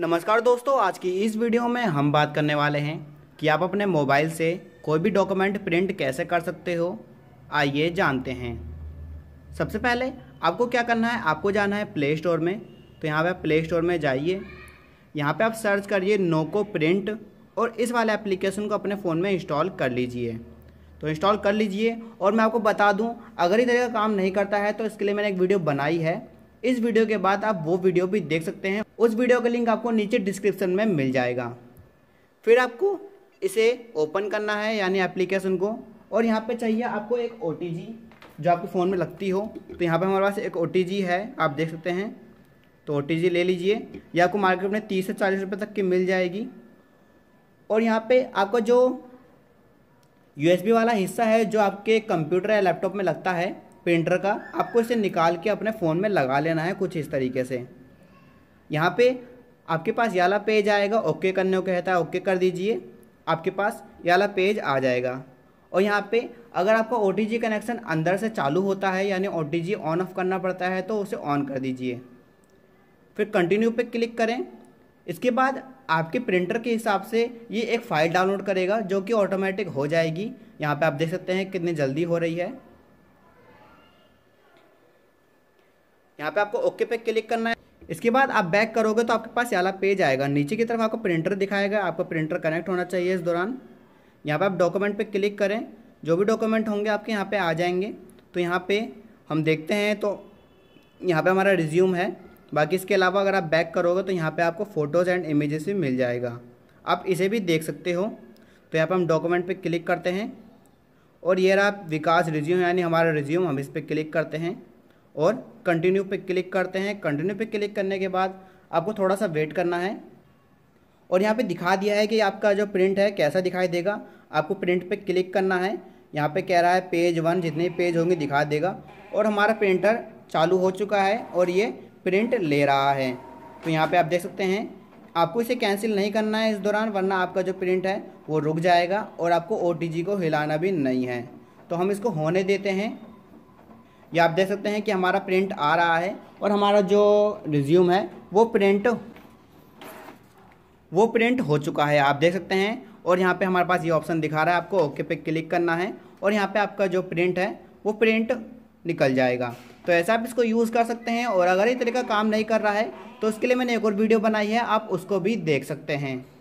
नमस्कार दोस्तों आज की इस वीडियो में हम बात करने वाले हैं कि आप अपने मोबाइल से कोई भी डॉक्यूमेंट प्रिंट कैसे कर सकते हो आइए जानते हैं सबसे पहले आपको क्या करना है आपको जाना है प्ले स्टोर में तो यहाँ पे आप प्ले स्टोर में जाइए यहाँ पे आप सर्च करिए नोको प्रिंट और इस वाले एप्लीकेशन को अपने फ़ोन में इंस्टॉल कर लीजिए तो इंस्टॉल कर लीजिए और मैं आपको बता दूँ अगर इधर तरह का काम नहीं करता है तो इसके लिए मैंने एक वीडियो बनाई है इस वीडियो के बाद आप वो वीडियो भी देख सकते हैं उस वीडियो का लिंक आपको नीचे डिस्क्रिप्शन में मिल जाएगा फिर आपको इसे ओपन करना है यानी एप्लीकेशन को और यहाँ पे चाहिए आपको एक ओ जो आपके फ़ोन में लगती हो तो यहाँ पे हमारे पास एक ओ है आप देख सकते हैं तो ओ ले लीजिए या आपको मार्केट में तीस से चालीस रुपये तक की मिल जाएगी और यहाँ पर आपका जो यू वाला हिस्सा है जो आपके कंप्यूटर या लैपटॉप में लगता है पेंटर का आपको इसे निकाल के अपने फ़ोन में लगा लेना है कुछ इस तरीके से यहाँ पे आपके पास याला पेज आएगा ओके करने को कहता है ओके कर दीजिए आपके पास याला पेज आ जाएगा और यहाँ पे अगर आपका ओ कनेक्शन अंदर से चालू होता है यानी ओ ऑन ऑफ करना पड़ता है तो उसे ऑन कर दीजिए फिर कंटिन्यू पे क्लिक करें इसके बाद आपके प्रिंटर के हिसाब से ये एक फ़ाइल डाउनलोड करेगा जो कि ऑटोमेटिक हो जाएगी यहाँ पे आप देख सकते हैं कितनी जल्दी हो रही है यहाँ पे आपको ओके पे क्लिक करना है इसके बाद आप बैक करोगे तो आपके पास यहाँ पेज आएगा नीचे की तरफ आपको प्रिंटर दिखाएगा आपका प्रिंटर कनेक्ट होना चाहिए इस दौरान यहाँ पर आप डॉक्यूमेंट पर क्लिक करें जो भी डॉक्यूमेंट होंगे आपके यहाँ पर आ जाएंगे तो यहाँ पर हम देखते हैं तो यहाँ पर हमारा रिज्यूम है बाकी इसके अलावा अगर आप बैक करोगे तो यहाँ पर आपको फ़ोटोज़ एंड इमेजेस भी मिल जाएगा आप इसे भी देख सकते हो तो यहाँ पर हम डॉक्यूमेंट पर क्लिक करते हैं और ये रहा विकास रिज्यूम यानी हमारा रिज्यूम हम इस पर क्लिक करते हैं और कंटिन्यू पे क्लिक करते हैं कंटिन्यू पे क्लिक करने के बाद आपको थोड़ा सा वेट करना है और यहाँ पे दिखा दिया है कि आपका जो प्रिंट है कैसा दिखाई देगा आपको प्रिंट पे क्लिक करना है यहाँ पे कह रहा है पेज वन जितने पेज होंगे दिखा देगा और हमारा प्रिंटर चालू हो चुका है और ये प्रिंट ले रहा है तो यहाँ पर आप देख सकते हैं आपको इसे कैंसिल नहीं करना है इस दौरान वरना आपका जो प्रिंट है वो रुक जाएगा और आपको ओ को हिलाना भी नहीं है तो हम इसको होने देते हैं ये आप देख सकते हैं कि हमारा प्रिंट आ रहा है और हमारा जो रिज्यूम है वो प्रिंट वो प्रिंट हो चुका है आप देख सकते हैं और यहाँ पे हमारे पास ये ऑप्शन दिखा रहा है आपको ओके पे क्लिक करना है और यहाँ पे आपका जो प्रिंट है वो प्रिंट निकल जाएगा तो ऐसा आप इसको यूज़ कर सकते हैं और अगर ये तरीका काम नहीं कर रहा है तो उसके लिए मैंने एक और वीडियो बनाई है आप उसको भी देख सकते हैं